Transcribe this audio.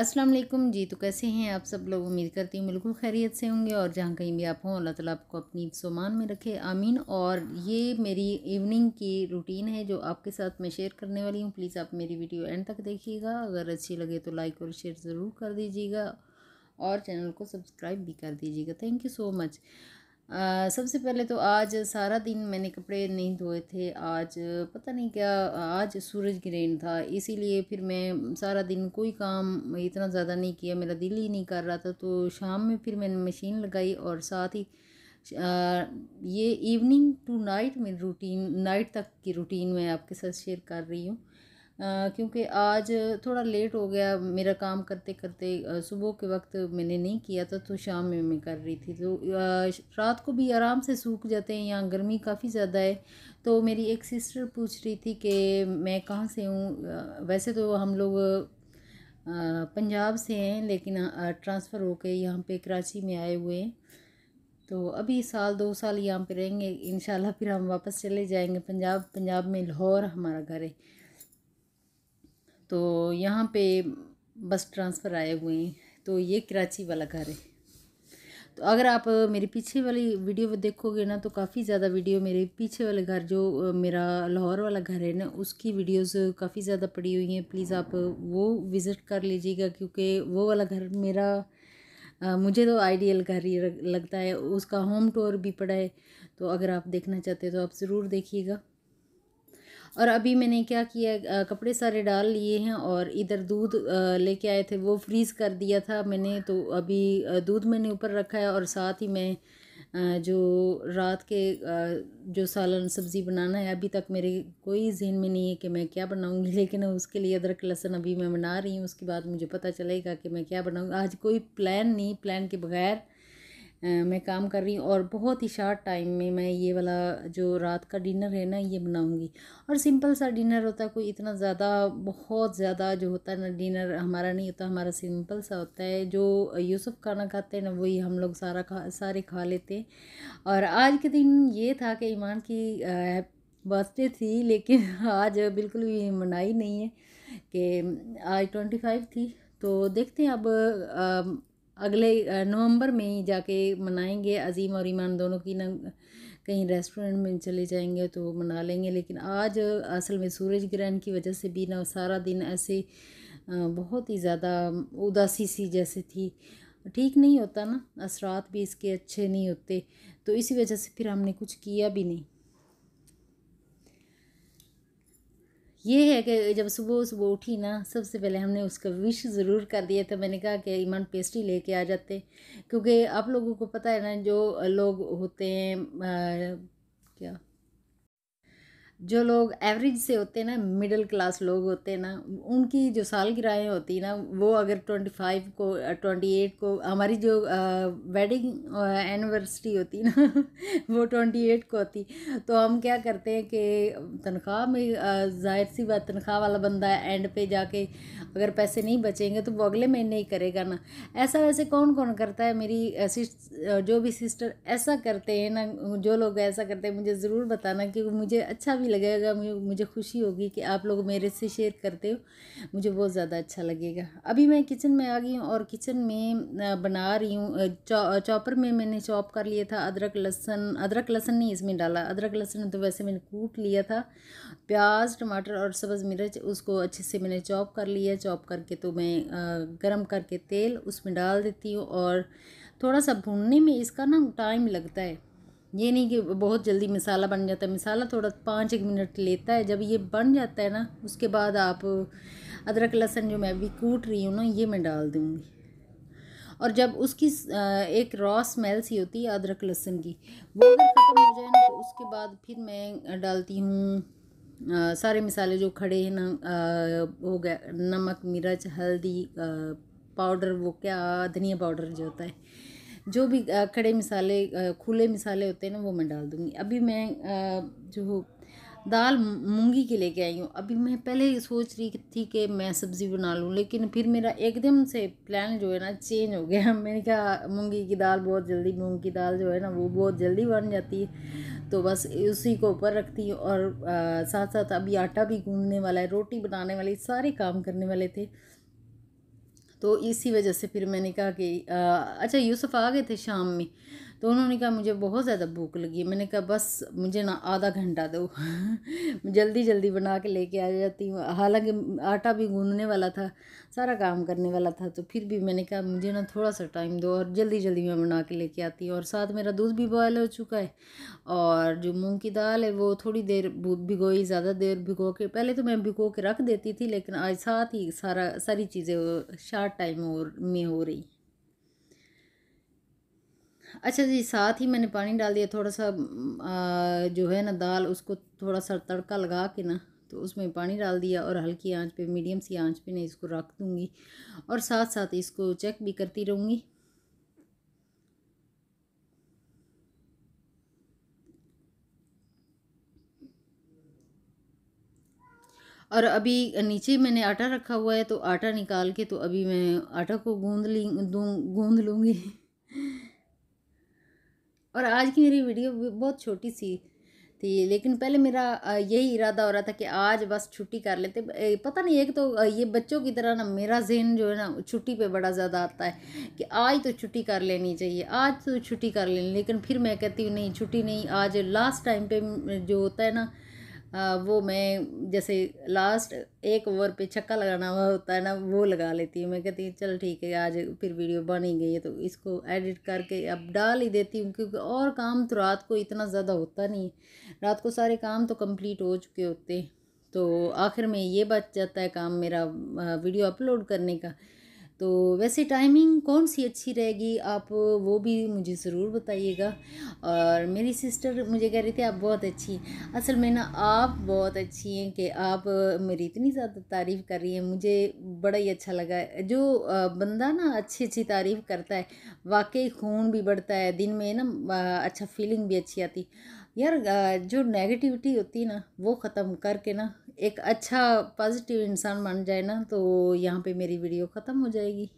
अस्सलाम वालेकुम जी तो कैसे हैं आप सब लोग उम्मीद करती हूँ बिल्कुल खैरियत से होंगे और जहाँ कहीं भी आप हों अल्लाह ताला आपको अपनी सामान में रखे आमीन और ये मेरी इवनिंग की रूटीन है जो आपके साथ मैं शेयर करने वाली हूँ प्लीज़ आप मेरी वीडियो एंड तक देखिएगा अगर अच्छी लगे तो लाइक और शेयर ज़रूर कर दीजिएगा और चैनल को सब्सक्राइब भी कर दीजिएगा थैंक यू सो मच सबसे पहले तो आज सारा दिन मैंने कपड़े नहीं धोए थे आज पता नहीं क्या आज सूरज ग्रहण था इसीलिए फिर मैं सारा दिन कोई काम इतना ज़्यादा नहीं किया मेरा दिल ही नहीं कर रहा था तो शाम में फिर मैंने मशीन लगाई और साथ ही ये इवनिंग टू नाइट मेरी रूटीन नाइट तक की रूटीन मैं आपके साथ शेयर कर रही हूँ क्योंकि आज थोड़ा लेट हो गया मेरा काम करते करते सुबह के वक्त मैंने नहीं किया था तो शाम में मैं कर रही थी तो रात को भी आराम से सूख जाते हैं यहाँ गर्मी काफ़ी ज़्यादा है तो मेरी एक सिस्टर पूछ रही थी कि मैं कहाँ से हूँ वैसे तो हम लोग पंजाब से हैं लेकिन ट्रांसफ़र होके यहाँ पे कराची में आए हुए हैं तो अभी साल दो साल यहाँ पे रहेंगे इन फिर हम वापस चले जाएंगे पंजाब पंजाब में लाहौर हमारा घर है तो यहाँ पे बस ट्रांसफ़र आए हुए हैं तो ये कराची वाला घर है तो अगर आप मेरे पीछे वाली वीडियो देखोगे ना तो काफ़ी ज़्यादा वीडियो मेरे पीछे वाले घर जो मेरा लाहौर वाला घर है ना उसकी वीडियोस काफ़ी ज़्यादा पड़ी हुई हैं प्लीज़ आप वो विज़िट कर लीजिएगा क्योंकि वो वाला घर मेरा आ, मुझे तो आइडियल घर ही लगता है उसका होम टूर भी पड़ा है तो अगर आप देखना चाहते हैं तो आप ज़रूर देखिएगा और अभी मैंने क्या किया कपड़े सारे डाल लिए हैं और इधर दूध लेके आए थे वो फ्रीज़ कर दिया था मैंने तो अभी दूध मैंने ऊपर रखा है और साथ ही मैं जो रात के जो सालन सब्ज़ी बनाना है अभी तक मेरे कोई जहन में नहीं है कि मैं क्या बनाऊंगी लेकिन उसके लिए अदरक लहसन अभी मैं बना रही हूँ उसके बाद मुझे पता चलेगा कि मैं क्या बनाऊँगी आज कोई प्लान नहीं प्लान के बगैर मैं काम कर रही हूँ और बहुत ही शार्ट टाइम में मैं ये वाला जो रात का डिनर है ना ये बनाऊँगी और सिंपल सा डिनर होता है कोई इतना ज़्यादा बहुत ज़्यादा जो होता है ना डिनर हमारा नहीं होता हमारा सिंपल सा होता है जो यूसुफ खाना खाते हैं ना वही हम लोग सारा खा सारे खा लेते हैं और आज के दिन ये था कि ईमान की बर्थडे थी लेकिन आज बिल्कुल भी मनाई नहीं है कि आज ट्वेंटी फाइव थी तो देखते हैं अब आ, अगले नवंबर में ही जाके मनाएंगे अजीम और ईमान दोनों की ना कहीं रेस्टोरेंट में चले जाएंगे तो मना लेंगे लेकिन आज असल में सूरज ग्रहण की वजह से भी ना सारा दिन ऐसे बहुत ही ज़्यादा उदासी सी जैसे थी ठीक नहीं होता ना असरात भी इसके अच्छे नहीं होते तो इसी वजह से फिर हमने कुछ किया भी नहीं ये है कि जब सुबह सुबह उठी ना सबसे पहले हमने उसका विश ज़रूर कर दिया था मैंने कहा कि ईमान पेस्ट्री लेके आ जाते क्योंकि आप लोगों को पता है ना जो लोग होते हैं जो लोग एवरेज से होते हैं ना मिडिल क्लास लोग होते हैं ना उनकी जो सालगिरहें होती ना वो अगर ट्वेंटी फाइव को ट्वेंटी एट को हमारी जो वेडिंग एनिवर्सरी होती ना वो ट्वेंटी एट को होती तो हम क्या करते हैं कि तनख्वाह में जाहिर सी बात तनख्वाह वाला बंदा एंड पे जाके अगर पैसे नहीं बचेंगे तो वो अगले महीने ही करेगा ना ऐसा वैसे कौन कौन करता है मेरी जो भी सिस्टर ऐसा करते हैं ना जो लोग ऐसा करते हैं मुझे ज़रूर बताना क्योंकि मुझे अच्छा भी लगेगा मुझे खुशी होगी कि आप लोग मेरे से शेयर करते हो मुझे बहुत ज़्यादा अच्छा लगेगा अभी मैं किचन में आ गई हूँ और किचन में बना रही हूँ चौ, चॉपर में मैंने चॉप कर लिया था अदरक लहसन अदरक लहसन नहीं इसमें डाला अदरक लहसन तो वैसे मैंने कूट लिया था प्याज टमाटर और सब्ज़ मिर्च उसको अच्छे से मैंने चॉप कर लिया चॉप करके तो मैं गर्म करके तेल उसमें डाल देती हूँ और थोड़ा सा भूनने में इसका ना टाइम लगता है ये नहीं कि बहुत जल्दी मसाला बन जाता है मसाला थोड़ा पाँच एक मिनट लेता है जब ये बन जाता है ना उसके बाद आप अदरक लहसन जो मैं अभी कूट रही हूँ ना ये मैं डाल दूँगी और जब उसकी एक रॉ स्मेल सी होती है अदरक लहसन की वो अगर ख़त्म हो जाए ना तो उसके बाद फिर मैं डालती हूँ सारे मसाले जो खड़े हैं ना हो गया नमक मिर्च हल्दी पाउडर वो क्या धनिया पाउडर जो होता है जो भी खड़े मिसाले खुले मिसाले होते हैं ना वो मैं डाल दूँगी अभी मैं जो दाल मूंगी के लेके आई हूँ अभी मैं पहले सोच रही थी कि मैं सब्ज़ी बना लूँ लेकिन फिर मेरा एकदम से प्लान जो है ना चेंज हो गया मैंने कहा मूंगी की दाल बहुत जल्दी मूंग की दाल जो है ना वो बहुत जल्दी बन जाती है तो बस उसी को ऊपर रखती हूँ और आ, साथ साथ अभी आटा भी गूंदने वाला है रोटी बनाने वाली सारे काम करने वाले थे तो इसी वजह से फिर मैंने कहा कि अच्छा यूसुफ आ गए थे शाम में तो उन्होंने कहा मुझे बहुत ज़्यादा भूख लगी मैंने कहा बस मुझे ना आधा घंटा दो जल्दी जल्दी बना के लेके आ जाती हूँ हालांकि आटा भी गूंदने वाला था सारा काम करने वाला था तो फिर भी मैंने कहा मुझे ना थोड़ा सा टाइम दो और जल्दी जल्दी मैं बना के लेके आती हूँ और साथ मेरा दूध भी बॉयल हो चुका है और जो मूँग की दाल है वो थोड़ी देर भिगोई ज़्यादा देर भिगो के पहले तो मैं भिगो के रख देती थी लेकिन आज साथ ही सारा सारी चीज़ें शार्ट टाइम और में हो रही अच्छा जी साथ ही मैंने पानी डाल दिया थोड़ा सा आ, जो है ना दाल उसको थोड़ा सा तड़का लगा के ना तो उसमें पानी डाल दिया और हल्की आंच पे मीडियम सी आंच पे मैं इसको रख दूँगी और साथ साथ इसको चेक भी करती रहूँगी और अभी नीचे मैंने आटा रखा हुआ है तो आटा निकाल के तो अभी मैं आटा को गूंद ली गूँध लूँगी और आज की मेरी वीडियो बहुत छोटी सी थी लेकिन पहले मेरा यही इरादा हो रहा था कि आज बस छुट्टी कर लेते पता नहीं एक तो ये बच्चों की तरह ना मेरा जहन जो है ना छुट्टी पे बड़ा ज़्यादा आता है कि आज तो छुट्टी कर लेनी चाहिए आज तो छुट्टी कर लेनी लेकिन फिर मैं कहती हूँ नहीं छुट्टी नहीं आज लास्ट टाइम पे जो होता है ना वो मैं जैसे लास्ट एक ओवर पे छक्का लगाना हुआ होता है ना वो लगा लेती हूँ मैं कहती हूँ चल ठीक है आज फिर वीडियो बन ही गई है तो इसको एडिट करके अब डाल ही देती हूँ क्योंकि और काम तो रात को इतना ज़्यादा होता नहीं रात को सारे काम तो कंप्लीट हो चुके होते तो आखिर में ये बच जाता है काम मेरा वीडियो अपलोड करने का तो वैसे टाइमिंग कौन सी अच्छी रहेगी आप वो भी मुझे ज़रूर बताइएगा और मेरी सिस्टर मुझे कह रही थी आप बहुत अच्छी असल में ना आप बहुत अच्छी हैं कि आप मेरी इतनी ज़्यादा तारीफ़ कर रही हैं मुझे बड़ा ही अच्छा लगा जो बंदा ना अच्छी अच्छी तारीफ़ करता है वाकई खून भी बढ़ता है दिन में ना अच्छा फीलिंग भी अच्छी आती यार जो नेगेटिविटी होती है ना वो ख़त्म करके ना एक अच्छा पॉजिटिव इंसान बन जाए ना तो यहाँ पे मेरी वीडियो ख़त्म हो जाएगी